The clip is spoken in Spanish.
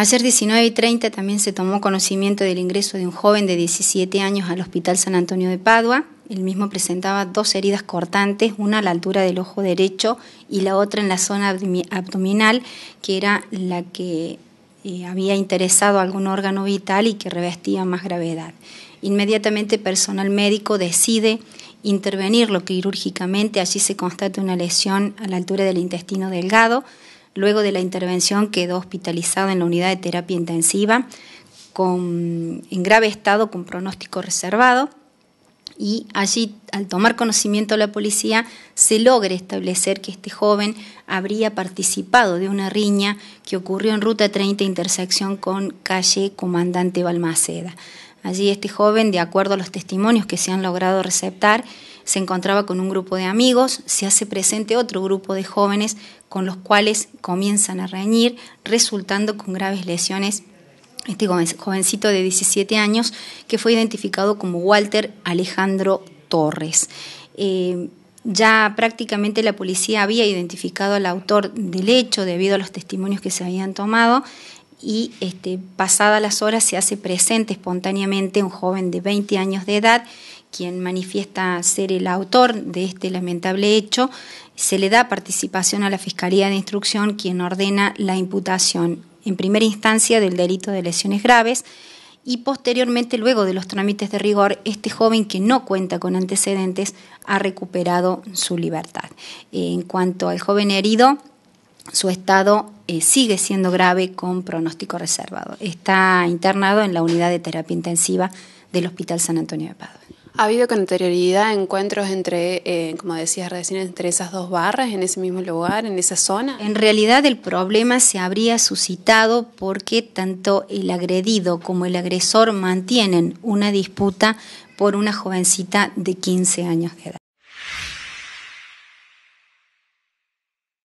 Ayer 19 y 30 también se tomó conocimiento del ingreso de un joven de 17 años al Hospital San Antonio de Padua. El mismo presentaba dos heridas cortantes, una a la altura del ojo derecho y la otra en la zona abdominal, que era la que eh, había interesado algún órgano vital y que revestía más gravedad. Inmediatamente personal médico decide intervenirlo quirúrgicamente, allí se constata una lesión a la altura del intestino delgado, Luego de la intervención quedó hospitalizado en la unidad de terapia intensiva en grave estado con pronóstico reservado y allí, al tomar conocimiento la policía, se logra establecer que este joven habría participado de una riña que ocurrió en Ruta 30, intersección con calle Comandante Balmaceda. Allí este joven, de acuerdo a los testimonios que se han logrado receptar, se encontraba con un grupo de amigos, se hace presente otro grupo de jóvenes con los cuales comienzan a reñir, resultando con graves lesiones. Este jovencito de 17 años que fue identificado como Walter Alejandro Torres. Eh, ya prácticamente la policía había identificado al autor del hecho debido a los testimonios que se habían tomado y este, pasadas las horas se hace presente espontáneamente un joven de 20 años de edad quien manifiesta ser el autor de este lamentable hecho, se le da participación a la Fiscalía de Instrucción, quien ordena la imputación en primera instancia del delito de lesiones graves y posteriormente, luego de los trámites de rigor, este joven que no cuenta con antecedentes ha recuperado su libertad. En cuanto al joven herido, su estado eh, sigue siendo grave con pronóstico reservado. Está internado en la unidad de terapia intensiva del Hospital San Antonio de Padua. Ha habido con anterioridad encuentros entre, eh, como decías recién, entre esas dos barras en ese mismo lugar, en esa zona. En realidad el problema se habría suscitado porque tanto el agredido como el agresor mantienen una disputa por una jovencita de 15 años de edad.